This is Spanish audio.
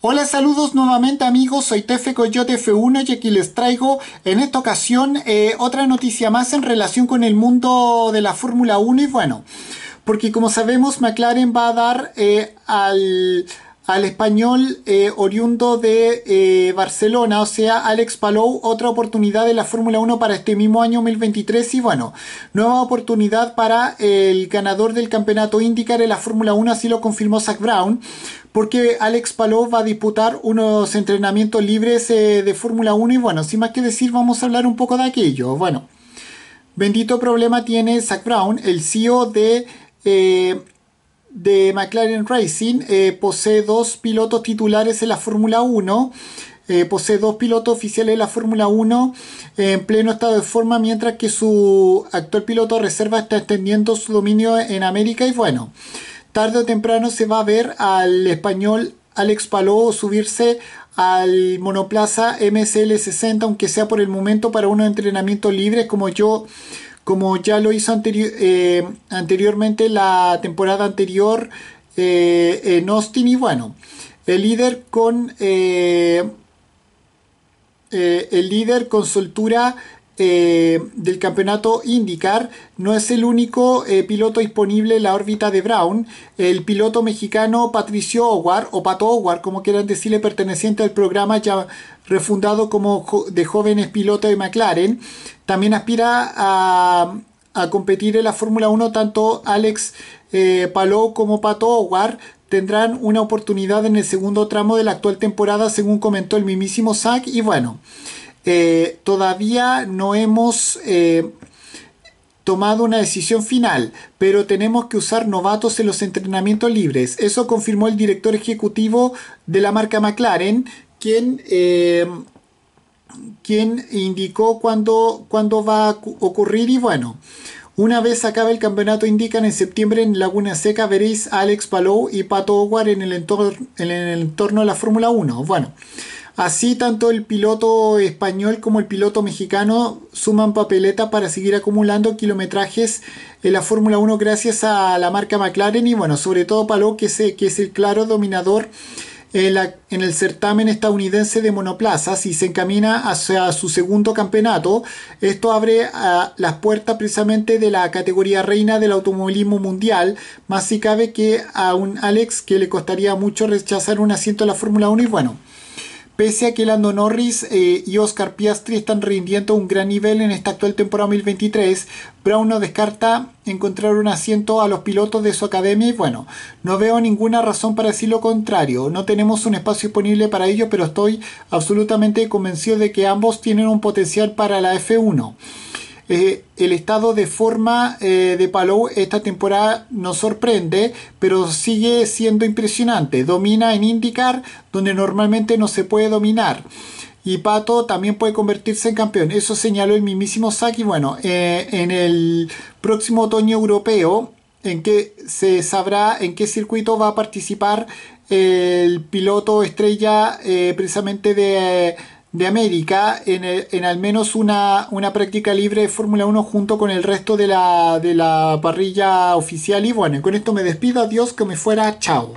Hola, saludos nuevamente amigos, soy Tefe yo F1 y aquí les traigo en esta ocasión eh, otra noticia más en relación con el mundo de la Fórmula 1 y bueno, porque como sabemos McLaren va a dar eh, al al español eh, oriundo de eh, Barcelona, o sea, Alex Palou, otra oportunidad de la Fórmula 1 para este mismo año 2023 y bueno, nueva oportunidad para el ganador del campeonato IndyCar de la Fórmula 1, así lo confirmó Zach Brown, porque Alex Palou va a disputar unos entrenamientos libres eh, de Fórmula 1 y bueno, sin más que decir, vamos a hablar un poco de aquello. Bueno, bendito problema tiene Zach Brown, el CEO de de McLaren Racing eh, posee dos pilotos titulares en la Fórmula 1. Eh, posee dos pilotos oficiales de la Fórmula 1 eh, en pleno estado de forma, mientras que su actual piloto reserva está extendiendo su dominio en América. Y bueno, tarde o temprano se va a ver al español Alex Palou subirse al monoplaza MSL60, aunque sea por el momento para unos entrenamientos libres, como yo como ya lo hizo eh, anteriormente la temporada anterior eh, en Austin y bueno, el líder con eh, el líder con soltura este, del campeonato IndyCar, no es el único eh, piloto disponible en la órbita de Brown. El piloto mexicano Patricio Howard, o Pato Howard, como quieran decirle, perteneciente al programa ya refundado como de jóvenes pilotos de McLaren, también aspira a, competir en la Fórmula 1 tanto Alex eh, Palou como Pato Howard tendrán una oportunidad en el segundo tramo de la actual temporada según comentó el mismísimo Zach y bueno eh, todavía no hemos eh, tomado una decisión final, pero tenemos que usar novatos en los entrenamientos libres. Eso confirmó el director ejecutivo de la marca McLaren, quien, eh, quien indicó cuándo, cuándo va a ocurrir y bueno. Una vez acabe el campeonato, indican en septiembre en Laguna Seca, veréis a Alex Palou y Pato Howard en el entorno, en el entorno de la Fórmula 1. Bueno, Así tanto el piloto español como el piloto mexicano suman papeleta para seguir acumulando kilometrajes en la Fórmula 1 gracias a la marca McLaren y bueno, sobre todo Palo, que es, que es el claro dominador en, el certamen estadounidense de monoplazas y se encamina hacia su segundo campeonato. Esto abre ah, las puertas precisamente de la categoría reina del automovilismo mundial, más si cabe que a un Alex que le costaría mucho rechazar un asiento en la Fórmula 1 y bueno pese a que Lando Norris eh, y Oscar Piastri están rindiendo un gran nivel en esta actual temporada 2023, Brown no descarta encontrar un asiento a los pilotos de su academia y bueno, no veo ninguna razón para decir lo contrario, no tenemos un espacio disponible para ello, pero estoy absolutamente convencido de que ambos tienen un potencial para la F1. Eh, el estado de forma eh, de Palou esta temporada nos sorprende, pero sigue siendo impresionante. Domina en IndyCar, donde normalmente no se puede dominar. Y Pato también puede convertirse en campeón. Eso señaló el mismísimo Saki. Bueno, eh, en el próximo otoño europeo, en que se sabrá en qué circuito va a participar el piloto estrella precisamente de de América en, eh, en al menos una, una, práctica libre de Fórmula 1 junto con el resto de la, de la parrilla oficial. Y bueno, con esto me despido, adiós, que me fuera, chao.